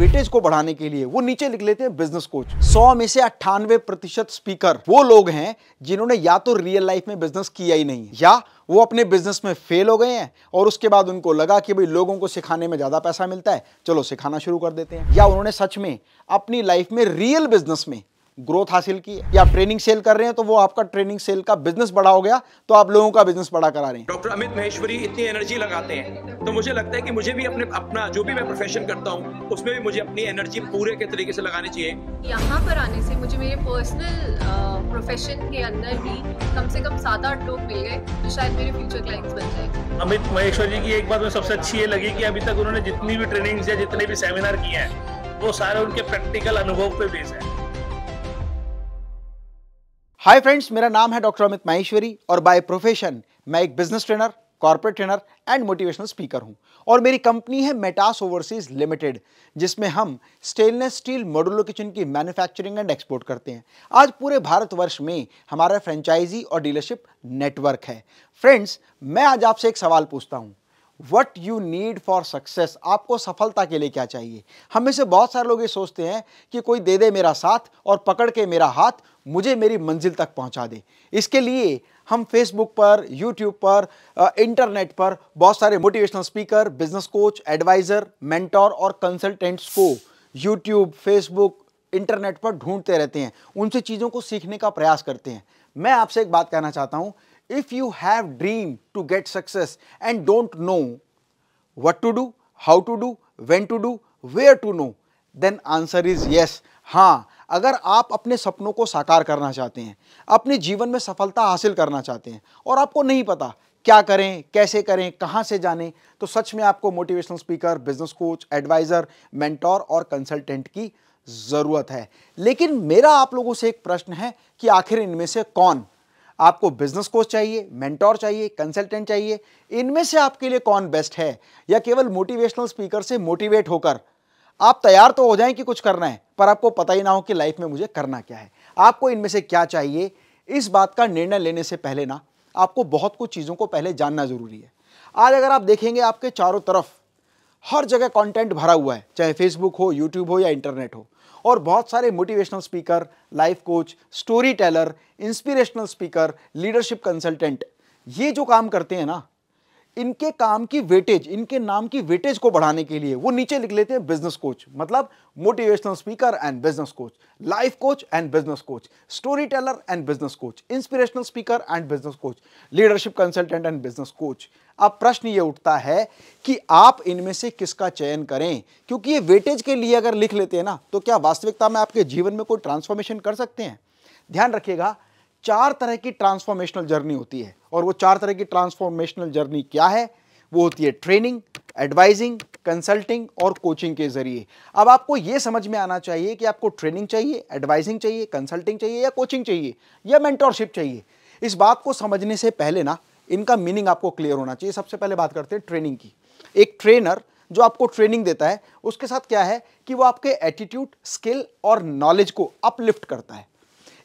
Weightage को बढ़ाने के लिए वो नीचे लिख लेते हैं बिजनेस कोच 100 में से अट्ठानवे प्रतिशत स्पीकर वो लोग हैं जिन्होंने या तो रियल लाइफ में बिजनेस किया ही नहीं या वो अपने बिजनेस में फेल हो गए हैं और उसके बाद उनको लगा कि भाई लोगों को सिखाने में ज़्यादा पैसा मिलता है चलो सिखाना शुरू कर देते हैं या उन्होंने सच में अपनी लाइफ में रियल बिजनेस में ग्रोथ हासिल की या ट्रेनिंग सेल कर रहे हैं तो वो आपका ट्रेनिंग सेल का बिजनेस बड़ा हो गया तो आप लोगों का बिजनेस बड़ा करा रहे हैं डॉक्टर अमित महेश्वरी इतनी एनर्जी लगाते हैं तो मुझे लगता है कि मुझे भी अपने अपना जो भी मैं प्रोफेशन करता हूँ उसमें भी मुझे अपनी एनर्जी पूरे के तरीके से लगानी चाहिए यहाँ पर आने से मुझे मेरे पर्सनल प्रोफेशन के अंदर भी कम से कम सात आठ लोग मिल गए जो शायद मेरे फ्यूचर क्लाइंट्स बन जाए अमित महेश्वर जी की एक बात में सबसे अच्छी ये लगी कि अभी तक उन्होंने जितनी भी ट्रेनिंग्स या जितने भी सेमिनार किए हैं वो सारे उनके प्रैक्टिकल अनुभव पे बेस है हाय फ्रेंड्स मेरा नाम है डॉक्टर अमित माहेश्वरी और बाय प्रोफेशन मैं एक business trainer corporate trainer and motivational speaker हूं और मेरी कंपनी है मेटास ओवरसीज लिमिटेड जिसमें हम स्टेनलेस स्टील मॉडुलर किचन की मैन्युफैक्चरिंग एंड एक्सपोर्ट करते हैं आज पूरे भारतवर्ष में हमारा फ्रेंचाइजी और डीलरशिप नेटवर्क है फ्रेंड्स मैं आज आपसे एक सवाल पूछता हूँ what you need for success आपको सफलता के लिए क्या चाहिए हम में से बहुत सारे लोग ये सोचते हैं कि कोई दे दे मेरा साथ और पकड़ के मेरा हाथ मुझे मेरी मंजिल तक पहुंचा दे इसके लिए हम फेसबुक पर यूट्यूब पर इंटरनेट पर बहुत सारे motivational speaker business coach adviser mentor और कंसल्टेंट्स को यूट्यूब फेसबुक इंटरनेट पर ढूंढते रहते हैं उनसे चीज़ों को सीखने का प्रयास करते हैं मैं आपसे एक बात कहना चाहता हूँ if you have dream to get success and don't know what to do, how to do, when to do, where to know, then answer is yes. हाँ अगर आप अपने सपनों को साकार करना चाहते हैं अपने जीवन में सफलता हासिल करना चाहते हैं और आपको नहीं पता क्या करें कैसे करें कहाँ से जाने तो सच में आपको motivational speaker business coach adviser mentor और कंसल्टेंट की ज़रूरत है लेकिन मेरा आप लोगों से एक प्रश्न है कि आखिर इनमें से कौन आपको बिजनेस कोच चाहिए मेंटोर चाहिए कंसल्टेंट चाहिए इनमें से आपके लिए कौन बेस्ट है या केवल मोटिवेशनल स्पीकर से मोटिवेट होकर आप तैयार तो हो जाएं कि कुछ करना है पर आपको पता ही ना हो कि लाइफ में मुझे करना क्या है आपको इनमें से क्या चाहिए इस बात का निर्णय लेने से पहले ना आपको बहुत कुछ चीज़ों को पहले जानना ज़रूरी है आज अगर आप देखेंगे आपके चारों तरफ हर जगह कंटेंट भरा हुआ है चाहे फेसबुक हो यूट्यूब हो या इंटरनेट हो और बहुत सारे motivational speaker life coach storyteller inspirational speaker leadership consultant ये जो काम करते हैं ना इनके काम की वेटेज इनके नाम की वेटेज को बढ़ाने के लिए वो नीचे लिख लेते हैं बिजनेस कोच मतलब motivational speaker and business coach life coach and business coach storyteller and business coach inspirational speaker and business coach leadership consultant and business coach अब प्रश्न ये उठता है कि आप इनमें से किसका चयन करें क्योंकि ये वेटेज के लिए अगर लिख लेते हैं ना तो क्या वास्तविकता में आपके जीवन में कोई ट्रांसफॉर्मेशन कर सकते हैं ध्यान रखिएगा चार तरह की ट्रांसफॉर्मेशनल जर्नी होती है और वो चार तरह की ट्रांसफॉर्मेशनल जर्नी क्या है वो होती है ट्रेनिंग एडवाइजिंग कंसल्टिंग और कोचिंग के जरिए अब आपको ये समझ में आना चाहिए कि आपको ट्रेनिंग चाहिए एडवाइजिंग चाहिए कंसल्टिंग चाहिए या कोचिंग चाहिए या मेंटोरशिप चाहिए इस बात को समझने से पहले ना इनका मीनिंग आपको क्लियर होना चाहिए सबसे पहले बात करते हैं ट्रेनिंग की एक ट्रेनर जो आपको ट्रेनिंग देता है उसके साथ क्या है कि वो आपके एटीट्यूड स्किल और नॉलेज को अपलिफ्ट करता है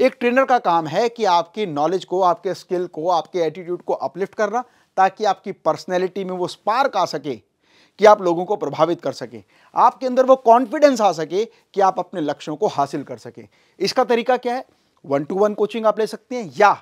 एक ट्रेनर का काम है कि आपकी नॉलेज को आपके स्किल को आपके एटीट्यूड को अपलिफ्ट करना ताकि आपकी पर्सनैलिटी में वो स्पार्क आ सके कि आप लोगों को प्रभावित कर सकें आपके अंदर वो कॉन्फिडेंस आ सके कि आप अपने लक्ष्यों को हासिल कर सकें इसका तरीका क्या है वन टू वन कोचिंग आप ले सकते हैं या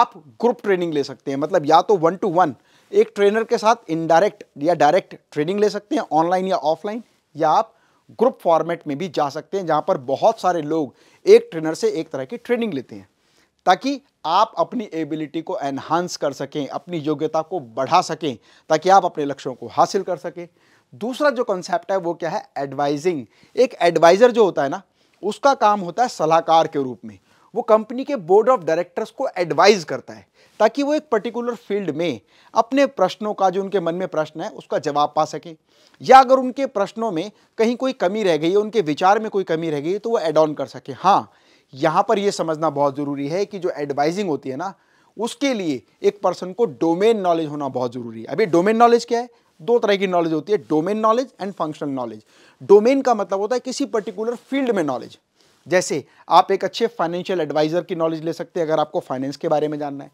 आप ग्रुप ट्रेनिंग ले सकते हैं मतलब या तो वन टू वन एक ट्रेनर के साथ इनडायरेक्ट या डायरेक्ट ट्रेनिंग ले सकते हैं ऑनलाइन या ऑफलाइन या आप ग्रुप फॉर्मेट में भी जा सकते हैं जहाँ पर बहुत सारे लोग एक ट्रेनर से एक तरह की ट्रेनिंग लेते हैं ताकि आप अपनी एबिलिटी को एनहांस कर सकें अपनी योग्यता को बढ़ा सकें ताकि आप अपने लक्ष्यों को हासिल कर सकें दूसरा जो कॉन्सेप्ट है वो क्या है एडवाइजिंग एक एडवाइज़र जो होता है ना उसका काम होता है सलाहकार के रूप में वो कंपनी के बोर्ड ऑफ डायरेक्टर्स को एडवाइज करता है ताकि वो एक पर्टिकुलर फील्ड में अपने प्रश्नों का जो उनके मन में प्रश्न है उसका जवाब पा सकें या अगर उनके प्रश्नों में कहीं कोई कमी रह गई है उनके विचार में कोई कमी रह गई है तो वो एड ऑन कर सके हाँ यहाँ पर ये समझना बहुत ज़रूरी है कि जो एडवाइजिंग होती है ना उसके लिए एक पर्सन को डोमेन नॉलेज होना बहुत ज़रूरी है अभी डोमेन नॉलेज क्या है दो तरह की नॉलेज होती है domain knowledge and functional knowledge domain का मतलब होता है किसी पर्टिकुलर फील्ड में नॉलेज जैसे आप एक अच्छे फाइनेंशियल एडवाइज़र की नॉलेज ले सकते हैं अगर आपको फाइनेंस के बारे में जानना है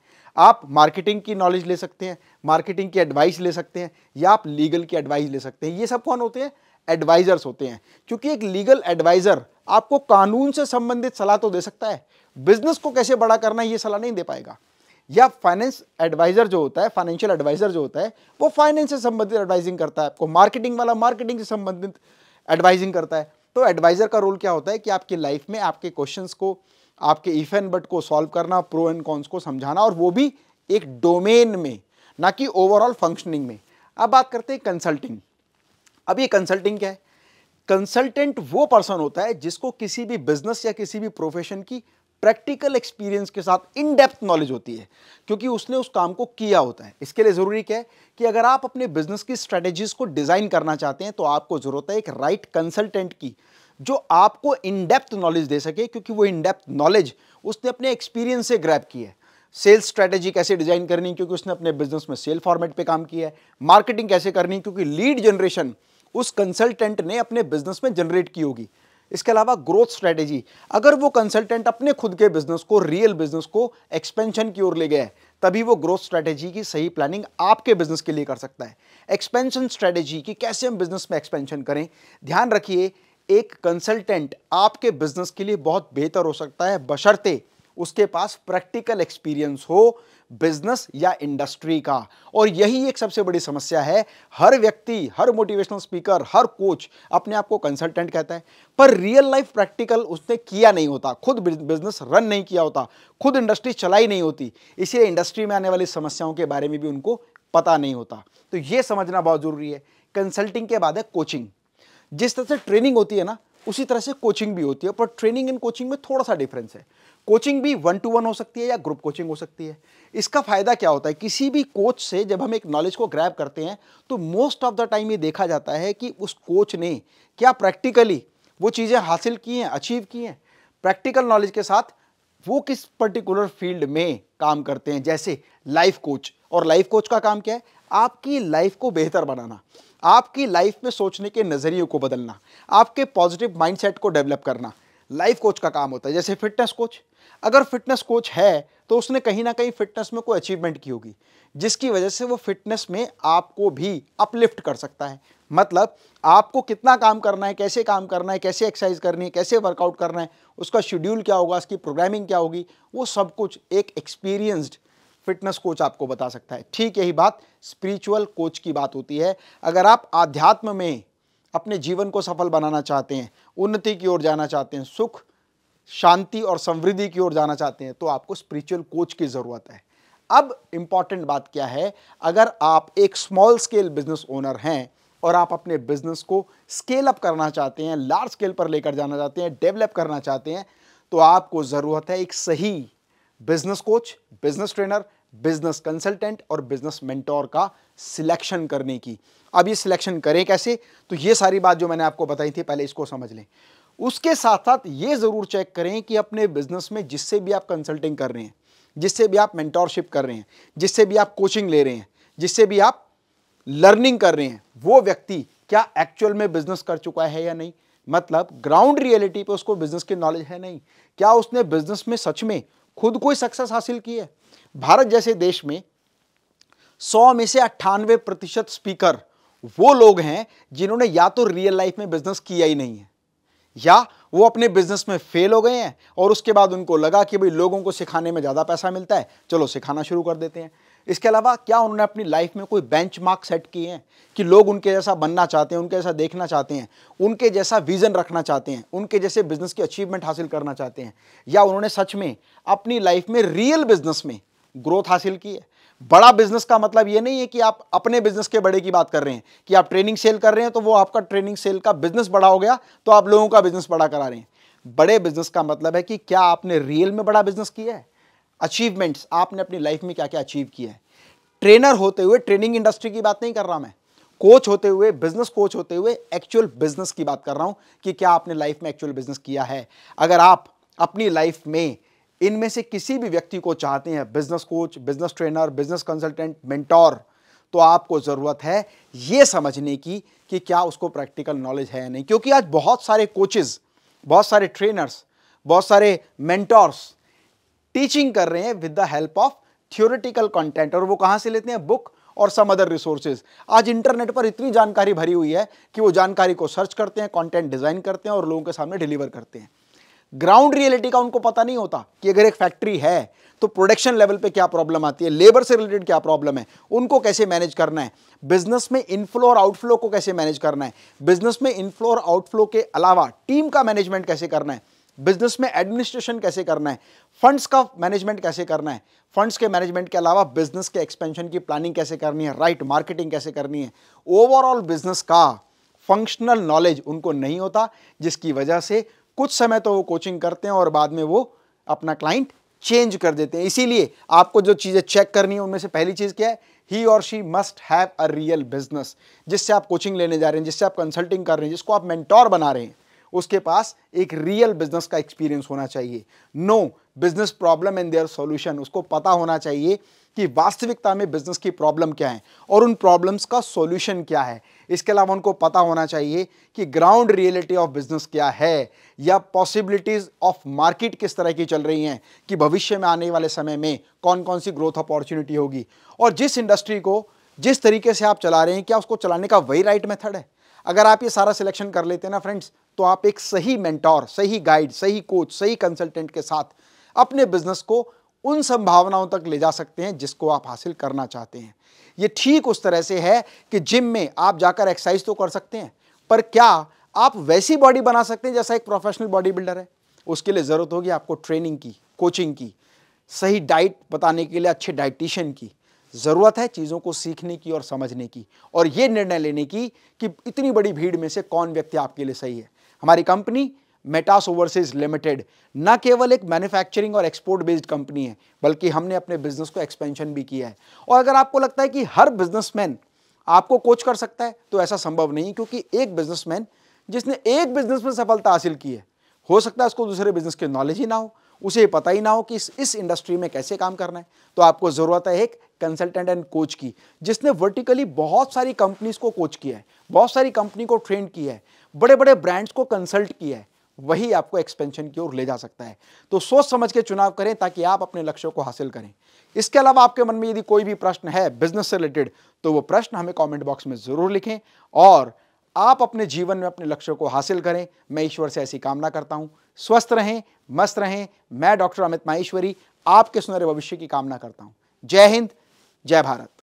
आप मार्केटिंग की नॉलेज ले सकते हैं मार्केटिंग की एडवाइस ले सकते हैं या आप लीगल की एडवाइस ले सकते हैं ये सब कौन होते हैं एडवाइज़र्स होते हैं क्योंकि एक लीगल एडवाइज़र आपको कानून से संबंधित सलाह तो दे सकता है बिजनेस को कैसे बड़ा करना है ये सलाह नहीं दे पाएगा या फाइनेंस एडवाइज़र जो होता है फाइनेंशियल एडवाइज़र जो होता है वो फाइनेंस से संबंधित एडवाइजिंग करता है आपको मार्केटिंग वाला मार्केटिंग से संबंधित एडवाइजिंग करता है तो एडवाइज़र का रोल क्या होता है कि आपकी लाइफ में आपके क्वेश्चंस को आपके इफ एंड बट को सॉल्व करना प्रो एंड कॉन्स को समझाना और वो भी एक डोमेन में ना कि ओवरऑल फंक्शनिंग में अब बात करते हैं कंसल्टिंग अब ये कंसल्टिंग क्या है कंसल्टेंट वो पर्सन होता है जिसको किसी भी बिजनेस या किसी भी प्रोफेशन की प्रैक्टिकल एक्सपीरियंस के साथ इन डेप्थ नॉलेज होती है क्योंकि उसने उस काम को किया होता है इसके लिए ज़रूरी क्या है कि अगर आप अपने बिजनेस की स्ट्रेटेजीज को डिज़ाइन करना चाहते हैं तो आपको ज़रूरत है एक राइट right कंसल्टेंट की जो आपको इन डेप्थ नॉलेज दे सके क्योंकि वो इन डेप्थ नॉलेज उसने अपने एक्सपीरियंस से ग्रैप की है सेल्स स्ट्रेटेजी कैसे डिजाइन करनी क्योंकि उसने अपने बिजनेस में सेल फॉर्मेट पे काम किया है मार्केटिंग कैसे करनी क्योंकि लीड जनरेशन उस कंसल्टेंट ने अपने बिजनेस में जनरेट की होगी इसके अलावा ग्रोथ स्ट्रेटेजी अगर वो कंसल्टेंट अपने खुद के बिजनेस को रियल बिजनेस को एक्सपेंशन की ओर ले गया है तभी वो ग्रोथ स्ट्रेटेजी की सही प्लानिंग आपके बिजनेस के लिए कर सकता है एक्सपेंशन स्ट्रेटेजी कि कैसे हम बिजनेस में एक्सपेंशन करें ध्यान रखिए एक कंसल्टेंट आपके बिजनेस के लिए बहुत बेहतर हो सकता है बशर्ते उसके पास प्रैक्टिकल एक्सपीरियंस हो बिजनेस या इंडस्ट्री का और यही एक सबसे बड़ी समस्या है हर व्यक्ति हर मोटिवेशनल स्पीकर हर कोच अपने आप को कंसल्टेंट कहता है पर रियल लाइफ प्रैक्टिकल उसने किया नहीं होता खुद बिजनेस रन नहीं किया होता खुद इंडस्ट्री चलाई नहीं होती इसीलिए इंडस्ट्री में आने वाली समस्याओं के बारे में भी उनको पता नहीं होता तो ये समझना बहुत ज़रूरी है कंसल्टिंग के बाद है कोचिंग जिस तरह से ट्रेनिंग होती है ना उसी तरह से कोचिंग भी होती है पर ट्रेनिंग एंड कोचिंग में थोड़ा सा डिफरेंस है कोचिंग भी वन टू वन हो सकती है या ग्रुप कोचिंग हो सकती है इसका फ़ायदा क्या होता है किसी भी कोच से जब हम एक नॉलेज को ग्रैब करते हैं तो मोस्ट ऑफ द टाइम ये देखा जाता है कि उस कोच ने क्या प्रैक्टिकली वो चीज़ें हासिल की हैं अचीव की हैं प्रैक्टिकल नॉलेज के साथ वो किस पर्टिकुलर फील्ड में काम करते हैं जैसे लाइफ कोच और लाइफ कोच का काम क्या है आपकी लाइफ को बेहतर बनाना आपकी लाइफ में सोचने के नज़रिए को बदलना आपके पॉजिटिव माइंडसेट को डेवलप करना लाइफ कोच का काम होता है जैसे फिटनेस कोच अगर फिटनेस कोच है तो उसने कहीं ना कहीं फिटनेस में कोई अचीवमेंट की होगी जिसकी वजह से वो फिटनेस में आपको भी अपलिफ्ट कर सकता है मतलब आपको कितना काम करना है कैसे काम करना है कैसे एक्सरसाइज करनी है कैसे वर्कआउट करना है उसका शेड्यूल क्या होगा उसकी प्रोग्रामिंग क्या होगी वो सब कुछ एक एक्सपीरियंस्ड फिटनेस कोच आपको बता सकता है ठीक यही बात स्पिरिचुअल कोच की बात होती है अगर आप आध्यात्म में अपने जीवन को सफल बनाना चाहते हैं उन्नति की ओर जाना चाहते हैं सुख शांति और समृद्धि की ओर जाना चाहते हैं तो आपको स्पिरिचुअल कोच की ज़रूरत है अब इम्पॉर्टेंट बात क्या है अगर आप एक स्मॉल स्केल बिजनेस ओनर हैं और आप अपने बिजनेस को स्केल अप करना चाहते हैं लार्ज स्केल पर लेकर जाना चाहते हैं डेवलप करना चाहते हैं तो आपको ज़रूरत है एक सही business coach business trainer business consultant और बिजनेस मेंटोर का सिलेक्शन करने की अब ये सिलेक्शन करें कैसे तो ये सारी बात जो मैंने आपको बताई थी पहले इसको समझ लें उसके साथ साथ ये ज़रूर चेक करें कि अपने बिजनेस में जिससे भी आप कंसल्टिंग कर रहे हैं जिससे भी आप मेंटोरशिप कर रहे हैं जिससे भी आप कोचिंग ले रहे हैं जिससे भी आप लर्निंग कर रहे हैं वो व्यक्ति क्या एक्चुअल में बिजनेस कर चुका है या नहीं मतलब ग्राउंड रियलिटी पे उसको बिजनेस की नॉलेज है नहीं क्या उसने बिजनेस में सच में खुद कोई सक्सेस हासिल की है भारत जैसे देश में 100 में से अट्ठानवे प्रतिशत स्पीकर वो लोग हैं जिन्होंने या तो रियल लाइफ में बिजनेस किया ही नहीं है या वो अपने बिजनेस में फेल हो गए हैं और उसके बाद उनको लगा कि भाई लोगों को सिखाने में ज़्यादा पैसा मिलता है चलो सिखाना शुरू कर देते हैं इसके अलावा क्या उन्होंने अपनी लाइफ में कोई बेंच सेट किए हैं कि लोग उनके जैसा बनना चाहते हैं उनके जैसा देखना चाहते हैं उनके जैसा विज़न रखना चाहते हैं उनके जैसे बिजनेस की अचीवमेंट हासिल करना चाहते हैं या उन्होंने सच में अपनी लाइफ में रियल बिजनेस में ग्रोथ हासिल की है बड़ा बिजनेस का मतलब ये नहीं है कि आप अपने बिजनेस के बड़े की बात कर रहे हैं कि आप ट्रेनिंग सेल कर रहे हैं तो वो आपका ट्रेनिंग सेल का बिजनेस बड़ा हो गया तो आप लोगों का बिजनेस बड़ा करा रहे हैं बड़े बिजनेस का मतलब है कि क्या आपने रियल में बड़ा बिजनेस किया है अचीवमेंट्स आपने अपनी लाइफ में क्या क्या अचीव किया है ट्रेनर होते हुए ट्रेनिंग इंडस्ट्री की बात नहीं कर रहा मैं कोच होते हुए बिजनेस कोच होते हुए एक्चुअल बिजनेस की बात कर रहा हूं कि क्या आपने लाइफ में एक्चुअल बिजनेस किया है अगर आप अपनी लाइफ में इनमें से किसी भी व्यक्ति को चाहते हैं business coach business trainer business consultant mentor तो आपको ज़रूरत है ये समझने की कि क्या उसको प्रैक्टिकल नॉलेज है या नहीं क्योंकि आज बहुत सारे कोचेज बहुत सारे ट्रेनर्स बहुत सारे मेंटोर्स टीचिंग कर रहे हैं with the help of theoretical content और वो कहाँ से लेते हैं बुक और सम अदर रिसोर्सेज आज इंटरनेट पर इतनी जानकारी भरी हुई है कि वो जानकारी को सर्च करते हैं कंटेंट डिज़ाइन करते हैं और लोगों के सामने डिलीवर करते हैं ग्राउंड रियलिटी का उनको पता नहीं होता कि अगर एक फैक्ट्री है तो प्रोडक्शन लेवल पे क्या प्रॉब्लम आती है लेबर से रिलेटेड क्या प्रॉब्लम है उनको कैसे मैनेज करना है बिजनेस में इनफ्लो और आउटफ्लो को कैसे मैनेज करना है बिजनेस में इनफ्लो और आउटफ्लो के अलावा टीम का मैनेजमेंट कैसे करना है बिजनेस में एडमिनिस्ट्रेशन कैसे करना है फंड्स का मैनेजमेंट कैसे करना है फंड्स के मैनेजमेंट के अलावा बिजनेस के एक्सपेंशन की प्लानिंग कैसे करनी है राइट मार्केटिंग कैसे करनी है ओवरऑल बिजनेस का फंक्शनल नॉलेज उनको नहीं होता जिसकी वजह से कुछ समय तो वो कोचिंग करते हैं और बाद में वो अपना क्लाइंट चेंज कर देते हैं इसीलिए आपको जो चीज़ें चेक करनी है उनमें से पहली चीज़ क्या है ही और she must have a real business जिससे आप कोचिंग लेने जा रहे हैं जिससे आप कंसल्टिंग कर रहे हैं जिसको आप मेंटोर बना रहे हैं उसके पास एक रियल बिजनेस का एक्सपीरियंस होना चाहिए know business problem and their solution उसको पता होना चाहिए कि वास्तविकता में बिजनेस की प्रॉब्लम क्या है और उन प्रॉब्लम्स का सॉल्यूशन क्या है इसके अलावा उनको पता होना चाहिए कि ग्राउंड रियलिटी ऑफ बिजनेस क्या है या पॉसिबिलिटीज ऑफ मार्केट किस तरह की चल रही हैं कि भविष्य में आने वाले समय में कौन कौन सी ग्रोथ अपॉर्चुनिटी होगी और जिस इंडस्ट्री को जिस तरीके से आप चला रहे हैं क्या उसको चलाने का वही राइट मेथड है अगर आप ये सारा सिलेक्शन कर लेते हैं ना फ्रेंड्स तो आप एक सही मेंटोर सही गाइड सही कोच सही कंसल्टेंट के साथ अपने बिजनेस को उन संभावनाओं तक ले जा सकते हैं जिसको आप हासिल करना चाहते हैं ये ठीक उस तरह से है कि जिम में आप जाकर एक्सरसाइज तो कर सकते हैं पर क्या आप वैसी बॉडी बना सकते हैं जैसा एक प्रोफेशनल बॉडी बिल्डर है उसके लिए ज़रूरत होगी आपको ट्रेनिंग की कोचिंग की सही डाइट बताने के लिए अच्छे डाइटिशियन की ज़रूरत है चीज़ों को सीखने की और समझने की और ये निर्णय लेने की कि इतनी बड़ी भीड़ में से कौन व्यक्ति आपके लिए सही है हमारी कंपनी मेटास ओवरसीज लिमिटेड न केवल एक मैन्युफैक्चरिंग और एक्सपोर्ट बेस्ड कंपनी है बल्कि हमने अपने बिजनेस को एक्सपेंशन भी किया है और अगर आपको लगता है कि हर बिजनेसमैन आपको कोच कर सकता है तो ऐसा संभव नहीं क्योंकि एक बिजनेसमैन जिसने एक बिजनेस में सफलता हासिल की है हो सकता है उसको दूसरे बिजनेस की नॉलेज ही ना हो उसे पता ही ना हो कि इस इस इंडस्ट्री में कैसे काम करना है तो आपको ज़रूरत है एक कंसल्टेंट एंड कोच की जिसने वर्टिकली बहुत सारी कंपनीज को कोच किया है बहुत सारी कंपनी को ट्रेंड किया है बड़े बड़े ब्रांड्स को कंसल्ट किया है वही आपको एक्सपेंशन की ओर ले जा सकता है तो सोच समझ के चुनाव करें ताकि आप अपने लक्ष्यों को हासिल करें इसके अलावा आपके मन में यदि कोई भी प्रश्न है बिजनेस से रिलेटेड तो वो प्रश्न हमें कमेंट बॉक्स में ज़रूर लिखें और आप अपने जीवन में अपने लक्ष्यों को हासिल करें मैं ईश्वर से ऐसी कामना करता हूँ स्वस्थ रहें मस्त रहें मैं डॉक्टर अमित माहेश्वरी आपके सुनहरे भविष्य की कामना करता हूँ जय हिंद जय भारत